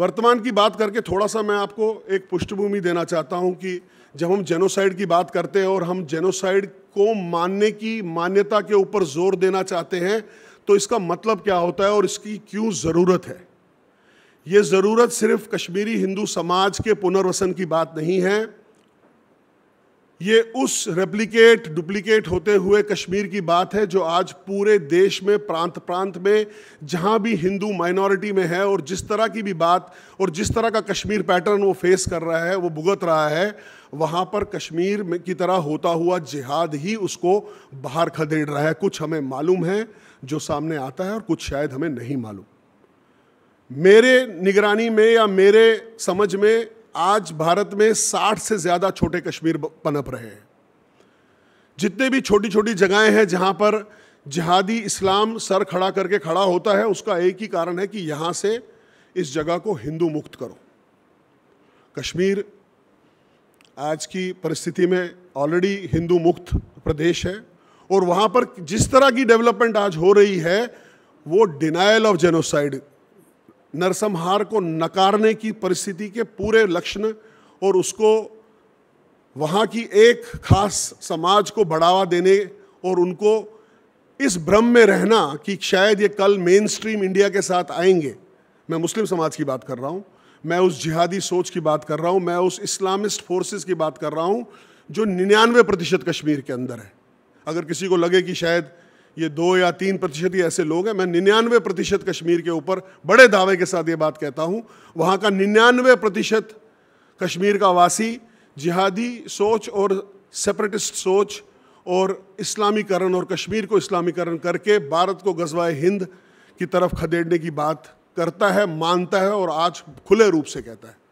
वर्तमान की बात करके थोड़ा सा मैं आपको एक पृष्ठभूमि देना चाहता हूं कि जब हम जेनोसाइड की बात करते हैं और हम जेनोसाइड को मानने की मान्यता के ऊपर जोर देना चाहते हैं तो इसका मतलब क्या होता है और इसकी क्यों ज़रूरत है ये ज़रूरत सिर्फ कश्मीरी हिंदू समाज के पुनर्वसन की बात नहीं है ये उस रेप्लीकेट डुप्लीकेट होते हुए कश्मीर की बात है जो आज पूरे देश में प्रांत प्रांत में जहां भी हिंदू माइनॉरिटी में है और जिस तरह की भी बात और जिस तरह का कश्मीर पैटर्न वो फेस कर रहा है वो भुगत रहा है वहाँ पर कश्मीर में की तरह होता हुआ जिहाद ही उसको बाहर खदेड़ रहा है कुछ हमें मालूम है जो सामने आता है और कुछ शायद हमें नहीं मालूम मेरे निगरानी में या मेरे समझ में आज भारत में 60 से ज़्यादा छोटे कश्मीर पनप रहे हैं जितने भी छोटी छोटी जगहें हैं जहां पर जिहादी इस्लाम सर खड़ा करके खड़ा होता है उसका एक ही कारण है कि यहाँ से इस जगह को हिंदू मुक्त करो कश्मीर आज की परिस्थिति में ऑलरेडी हिंदू मुक्त प्रदेश है और वहाँ पर जिस तरह की डेवलपमेंट आज हो रही है वो डिनाइल ऑफ जेनोसाइड नरसंहार को नकारने की परिस्थिति के पूरे लक्षण और उसको वहाँ की एक खास समाज को बढ़ावा देने और उनको इस भ्रम में रहना कि शायद ये कल मेन स्ट्रीम इंडिया के साथ आएंगे मैं मुस्लिम समाज की बात कर रहा हूँ मैं उस जिहादी सोच की बात कर रहा हूँ मैं उस इस्लामिस्ट फोर्सेस की बात कर रहा हूँ जो निन्यानवे प्रतिशत कश्मीर के अंदर है अगर किसी को लगे कि शायद ये दो या तीन प्रतिशत ही ऐसे लोग हैं मैं निन्यानवे प्रतिशत कश्मीर के ऊपर बड़े दावे के साथ ये बात कहता हूँ वहाँ का निन्यानवे प्रतिशत कश्मीर का वासी जिहादी सोच और सेपरेटिस्ट सोच और इस्लामीकरण और कश्मीर को इस्लामीकरण करके भारत को गजवाए हिंद की तरफ खदेड़ने की बात करता है मानता है और आज खुले रूप से कहता है